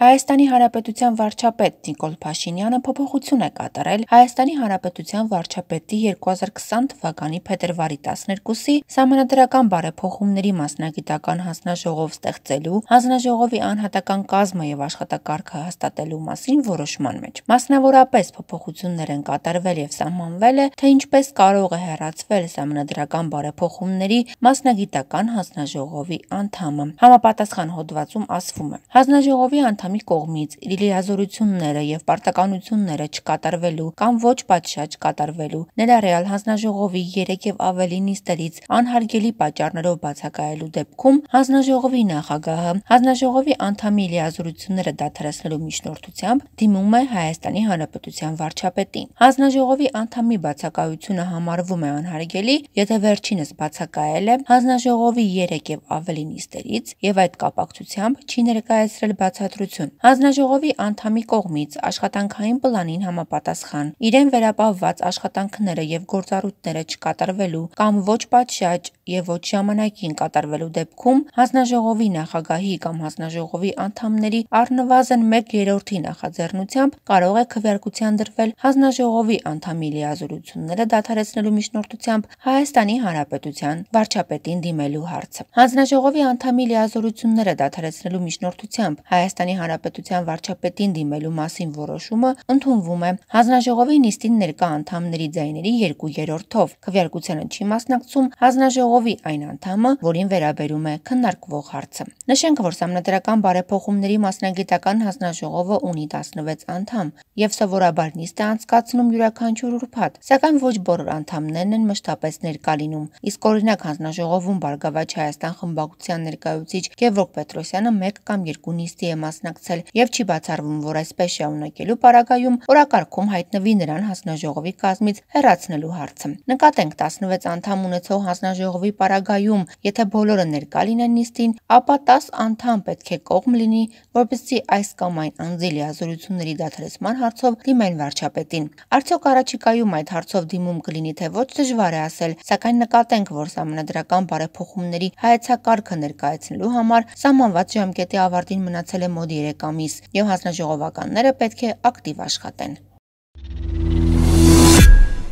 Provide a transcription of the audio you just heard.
Հայաստանի Հանրապետության վարչապետ Նիկոլ Փաշինյանը փոփոխություն է կատարել Հայաստանի Հանրապետության վարչապետի 2020 թվականի փետրվարի 12-ի համանդրական բարեփոխումների մասնագիտական հանձնաժողով ստեղծելու, հանձնաժողովի անհատական կազմը եւ աշխատակարգը հաստատելու մասին որոշման մեջ։ Մասնավորապես փոփոխություններ են կատարվել եւ սահմանվել է, թե ինչպես կարող է հեռացվել համանդրական բարեփոխումների մասնագիտական հանձնաժողովի անդամը։ Համապատասխան հոդվածում ասվում է. հանձնաժողովի անդամ Իսլամի կողմից լիազորությունները եւ պարտականությունները չկատարվելու կամ ոչ պատշաճ կատարվելու, ներառյալ հանձնաժողովի 3 եւ ավելի նիստերից անհարգելի պատճառներով բացակայելու դեպքում հանձնաժողովի նախագահը հանձնաժողովի անդամի լիազորությունները դադարեցնելու միջնորդությամբ դիմում է Հայաստանի Հանրապետության վարչապետին։ Հանձնաժողովի անդամի բացակայությունը համարվում է անհարգելի, եթե վերջինս բացակայել է հանձնաժողովի 3 եւ ավելի նիստերից եւ այդ կապակցությամբ չի ներկայացրել բացատրություն հնարավորություն։ Հանձնաժողովի անդամի կողմից աշխատանքային պլանին համապատասխան իրեն վերապահված աշխատանքները եւ գործառույթները չկատարվելու կամ ոչ պատշաճ եւ ոչ ժամանակին կատարվելու դեպքում հանձնաժողովի նախագահի կամ հանձնաժողովի անդամների առնվազն 1/3-ի նախաձեռնությամբ կարող է քվեարկության դրվել հանձնաժողովի անդամի լիազորությունները դադարեցնելու միջնորդությամբ Հայաստանի Հանրապետության վարչապետին դիմելու հարցը։ Հանձնաժողովի անդամի լիազորությունները դադարեցնելու միջնորդությամբ Հայաստանի Հանրապետության վարչապետին դիմելու մասին որոշումը ընդունվում է հանձնաժողովի նիստին ներկա անդամների ձայների 2/3-ով։ Քվեարկությանը չի մասնակցում հանձնաժողովի այն անդամը, որին վերաբերում է քննարկվող հարցը։ Նշենք, որ համանդրական բարեփոխումների մասնագիտական հանձնաժողովը ունի 16 անդամ եւ սովորաբար նիստ է անցկացնում յուրաքանչյուր ուրբաթ, սակայն ոչ բոլոր անդամներն են մշտապես ներկա լինում։ Իսկ օրինակ հանձնաժողովում Բարգավաճ Հայաստան խմբակցության ներկայացուցիչ Գևորգ Պետրոսյանը 1 կամ 2 նիստի է մասնակցում մասնակցել եւ չի բացառվում, որ այսպես շարունակելու պարագայում օրակարգում հայտնվի նրան հանձնաժողովի կազմից հեռացնելու հարցը։ Նկատենք 16 անդամ ունեցող հանձնաժողովի պարագայում, եթե բոլորը ներկա լինեն նիստին, ապա 10 անդամ պետք է կողմ լինի, որպեսզի այս կամ այն անձի լիազորությունների դադարեցման հարցով դիմեն վարչապետին։ Արդյոք առաջիկայում այդ հարցով դիմում կլինի թե ոչ դժվար է ասել, սակայն նկատենք, որ համանդրական բարեփոխումների հայեցակարգը ներկայացնելու համար սահմանված ժամկետի ավարտին մնացել է մոտ 3 ամիս, եւ հանձնաժողովականները պետք է ակտիվ աշխատեն։